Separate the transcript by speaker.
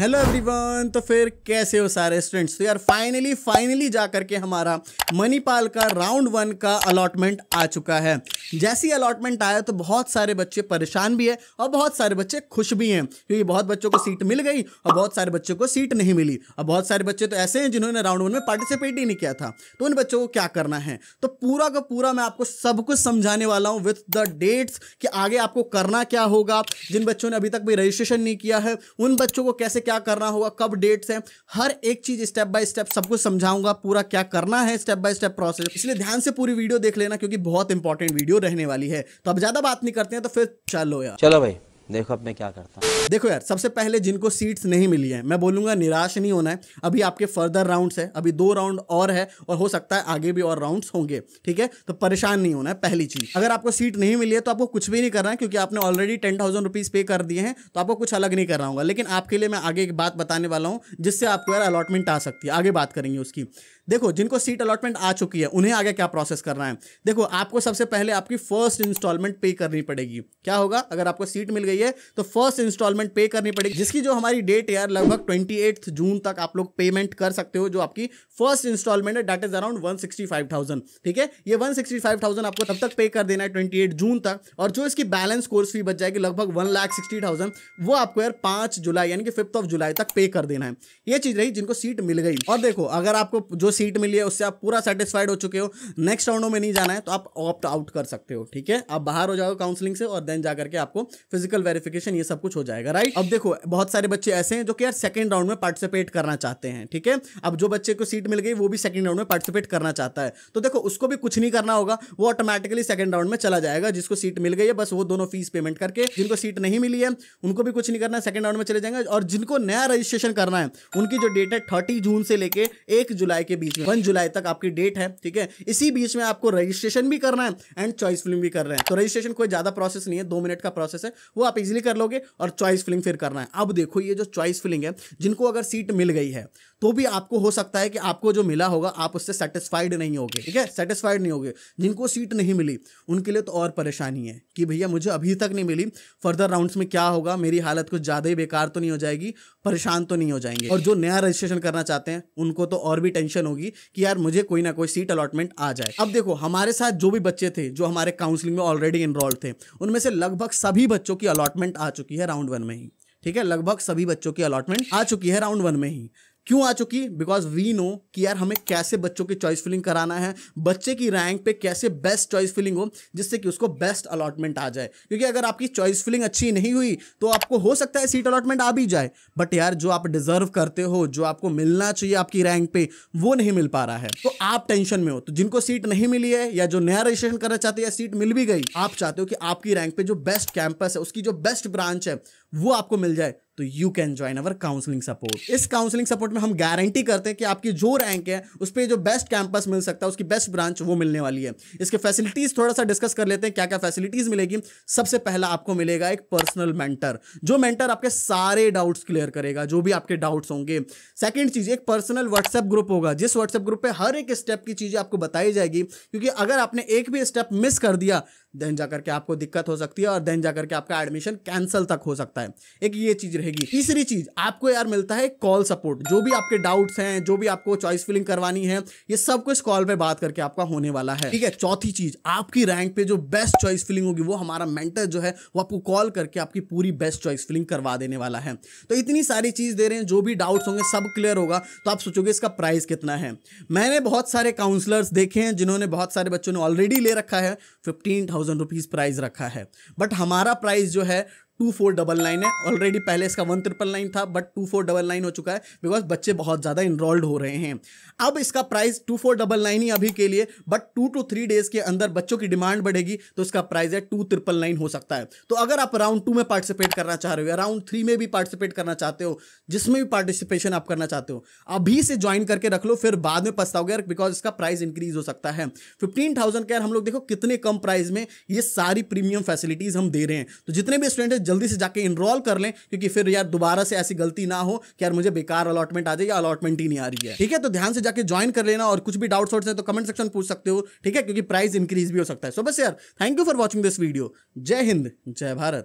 Speaker 1: hello everyone तो फिर कैसे हो सारे स्टूडेंट्स तो यार फाइनली फाइनली जा करके हमारा मणिपाल का राउंड वन का अलॉटमेंट आ चुका है जैसे ही अलॉटमेंट आया तो बहुत सारे बच्चे परेशान भी है और बहुत सारे बच्चे खुश भी हैं क्योंकि बहुत बच्चों को सीट मिल गई और बहुत सारे बच्चों को सीट नहीं मिली और बहुत सारे बच्चे तो ऐसे हैं जिन्होंने राउंड वन में पार्टिसिपेट ही नहीं किया था तो उन बच्चों को क्या करना है तो पूरा का पूरा मैं आपको सब कुछ समझाने वाला हूँ विथ द डेट्स कि आगे आपको करना क्या होगा जिन बच्चों ने अभी तक भी रजिस्ट्रेशन नहीं किया है उन बच्चों को कैसे क्या करना होगा कब डेट्स हैं हर एक चीज़ स्टेप बाय स्टेप सब कुछ समझाऊंगा पूरा क्या करना है स्टेप बाय स्टेप प्रोसेस इसलिए ध्यान से पूरी वीडियो देख लेना क्योंकि बहुत इंपॉर्टेंट वीडियो रहने वाली है तो अब ज़्यादा बात नहीं करते हैं तो फिर चलो यार चलो भाई देखो अब मैं क्या करता हूँ देखो यार सबसे पहले जिनको सीट्स नहीं मिली हैं मैं बोलूँगा निराश नहीं होना है अभी आपके फर्दर राउंड्स है अभी दो राउंड और है और हो सकता है आगे भी और राउंड्स होंगे ठीक है तो परेशान नहीं होना है पहली चीज़ अगर आपको सीट नहीं मिली है तो आपको कुछ भी नहीं करना है क्योंकि आपने ऑलरेडी टेन थाउजेंड रुपीज़ पे कर दिए हैं तो आपको कुछ अलग नहीं करना होगा लेकिन आपके लिए मैं आगे एक बात बताने वाला हूँ जिससे आपको यार अलॉटमेंट आ सकती है आगे बात करेंगे उसकी देखो जिनको सीट अलॉटमेंट आ चुकी है उन्हें आगे क्या प्रोसेस करना है देखो आपको सबसे पहले आपकी फर्स्ट इंस्टॉलमेंट पे करनी पड़ेगी क्या होगा अगर आपको सीट मिल गई है तो फर्स्ट इंस्टॉलमेंट पे करनी पड़ेगी जिसकी जो हमारी डेट यार लगभग ट्वेंटी जून तक आप लोग पेमेंट कर सकते हो जो आपकी फर्स्ट इंस्टॉलमेंट है डेट इज अराउंड वन ठीक है ये वन आपको तब तक पे कर देना है ट्वेंटी जून तक और जो इसकी बैलेंस कोर्स फी बच जाएगी लगभग वन लाख सिक्सटी थाउजेंड वो आपको यार पांच जुलाई यानी कि फिफ्थ ऑफ जुलाई तक पे कर देना है ये चीज रही जिनको सीट मिल गई और देखो अगर आपको जो सीट मिली है उससे आप पूरा सेटिस्फाइड हो चुके हो नेक्स्ट राउंडों में नहीं जाना है तो आप ऑप्ट आउट कर सकते हो ठीक है आप बाहर हो जाओ काउंसलिंग से और देन जाकर के आपको फिजिकल वेरिफिकेशन ये सब कुछ हो जाएगा राइट अब देखो बहुत सारे बच्चे ऐसे हैं जो कि यार सेकंड राउंड में पार्टिसिपेट करना चाहते हैं ठीक है अब जो बच्चे को सीट मिल गई वो भी सेकंड राउंड में पार्टिसिपेट करना चाहता है तो देखो उसको भी कुछ नहीं करना होगा वो ऑटोमेटिकली सेकंड राउंड में चला जाएगा जिसको सीट मिल गई है बस वो दोनों फीस पेमेंट करके जिनको सीट नहीं मिली है उनको भी कुछ नहीं करना सेकंड राउंड में चले जाएंगे और जिनको नया रजिस्ट्रेशन करना है उनकी जो डेट है थर्टी जून से लेके एक जुलाई के बीच बीच में वन जुलाई तक आपकी डेट है ठीक है इसी बीच में आपको रजिस्ट्रेशन भी करना है एंड चॉइस फिल्म भी कर रहे हैं तो रजिस्ट्रेशन कोई ज्यादा प्रोसेस नहीं है दो मिनट का प्रोसेस है वो आप इजिली कर लोगे और चॉइस फिलिंग फिर करना है अब देखो ये जो चॉइस फिलिंग है जिनको अगर सीट मिल गई है तो भी आपको हो सकता है कि आपको जो मिला होगा आप उससे सेटिस्फाइड नहीं होगे ठीक है सेटिस्फाइड नहीं होगे जिनको सीट नहीं मिली उनके लिए तो और परेशानी है कि भैया मुझे अभी तक नहीं मिली फर्दर राउंड्स में क्या होगा मेरी हालत कुछ ज़्यादा ही बेकार तो नहीं हो जाएगी परेशान तो नहीं हो जाएंगे और जो नया रजिस्ट्रेशन करना चाहते हैं उनको तो और भी टेंशन होगी कि यार मुझे कोई ना कोई सीट अलॉटमेंट आ जाए अब देखो हमारे साथ जो भी बच्चे थे जो हमारे काउंसलिंग में ऑलरेडी इनरोल्ड थे उनमें से लगभग सभी बच्चों की अलॉटमेंट आ चुकी है राउंड वन में ही ठीक है लगभग सभी बच्चों की अलॉटमेंट आ चुकी है राउंड वन में ही क्यों आ चुकी बिकॉज वी नो कि यार हमें कैसे बच्चों की चॉइस फिलिंग कराना है बच्चे की रैंक पे कैसे बेस्ट चॉइस फिलिंग हो जिससे कि उसको बेस्ट अलॉटमेंट आ जाए क्योंकि अगर आपकी चॉइस फिलिंग अच्छी नहीं हुई तो आपको हो सकता है सीट अलॉटमेंट आ भी जाए बट यार जो आप डिजर्व करते हो जो आपको मिलना चाहिए आपकी रैंक पे वो नहीं मिल पा रहा है तो आप टेंशन में हो तो जिनको सीट नहीं मिली है या जो नया रजिस्ट्रेशन करना चाहते हैं सीट मिल भी गई आप चाहते हो कि आपकी रैंक पे जो बेस्ट कैंपस है उसकी जो बेस्ट ब्रांच है वो आपको मिल जाए तो you can join our counselling support इस काउंसलिंग सपोर्ट में हम गारंटी करते हैं कि आपकी जो रैंक है उस पर जो बेस्ट कैंपस मिल सकता है उसकी बेस्ट ब्रांच वो मिलने वाली है इसके फैसिलिटीज़ थोड़ा सा डिस्कस कर लेते हैं क्या क्या फैसिलिटीज़ मिलेगी सबसे पहला आपको मिलेगा एक पर्सनल मेंटर जो मेंटर आपके सारे डाउट्स क्लियर करेगा जो भी आपके डाउट्स होंगे सेकेंड चीज़ एक पर्सनल व्हाट्सएप ग्रुप होगा जिस व्हाट्सएप ग्रुप पर हर एक स्टेप की चीज़ें आपको बताई जाएगी क्योंकि अगर आपने एक भी स्टेप मिस कर दिया देन जा करके आपको दिक्कत हो सकती है और देन जा करके आपका एडमिशन कैंसिल तक हो सकता है एक ये चीज़ रहेगी तीसरी चीज़ आपको यार मिलता है कॉल सपोर्ट जो भी आपके डाउट्स हैं जो भी आपको चॉइस फिलिंग करवानी है ये सब कुछ कॉल पे बात करके आपका होने वाला है ठीक है चौथी चीज़ आपकी रैंक पे जो बेस्ट चॉइस फिलिंग होगी वो हमारा मेंटर जो है वो आपको कॉल करके आपकी पूरी बेस्ट चॉइस फिलिंग करवा देने वाला है तो इतनी सारी चीज़ दे रहे हैं जो भी डाउट्स होंगे सब क्लियर होगा तो आप सोचोगे इसका प्राइस कितना है मैंने बहुत सारे काउंसलर्स देखे हैं जिन्होंने बहुत सारे बच्चों ने ऑलरेडी ले रखा है फिफ्टीन थाउजेंड रुपीज़ प्राइस रखा है बट हमारा प्राइस जो है टू फोर डबल नाइन है ऑलरेडी पहले इसका वन ट्रिपल नाइन था but two four double nine हो चुका है बिकॉज बच्चे बहुत ज़्यादा इनरोल्ड हो रहे हैं अब इसका price two four double nine ही अभी के लिए but two to three days के अंदर बच्चों की डिमांड बढ़ेगी तो इसका प्राइस है टू ट्रिपल नाइन हो सकता है तो अगर आप राउंड टू में पार्टिसिपेट करना चाह रहे हो या राउंड थ्री में भी पार्टिसिपेट करना चाहते हो जिसमें भी पार्टिसिपेशन आप करना चाहते हो अभी से ज्वाइन करके रख लो फिर बाद में पछताओगे बिकॉज इसका प्राइस इंक्रीज हो सकता है फिफ्टीन थाउजेंड के हम लोग देखो कितने कम प्राइस में ये सारी प्रीमियम फैसिलिटीज हम दे रहे हैं तो जितने भी स्टूडेंट जल्दी से जाके इनरोल कर लें क्योंकि फिर यार दोबारा से ऐसी गलती ना हो कि यार मुझे बेकार अलॉटमेंट आ जाए या अलॉटमेंट ही नहीं आ रही है ठीक है तो ध्यान से जाके ज्वाइन कर लेना और कुछ भी डाउट्स वोट्स है तो कमेंट सेक्शन पूछ सकते हो ठीक है क्योंकि प्राइस इंक्रीज भी हो सकता है सो बस यार thank you for watching this video Jai Hind जय भारत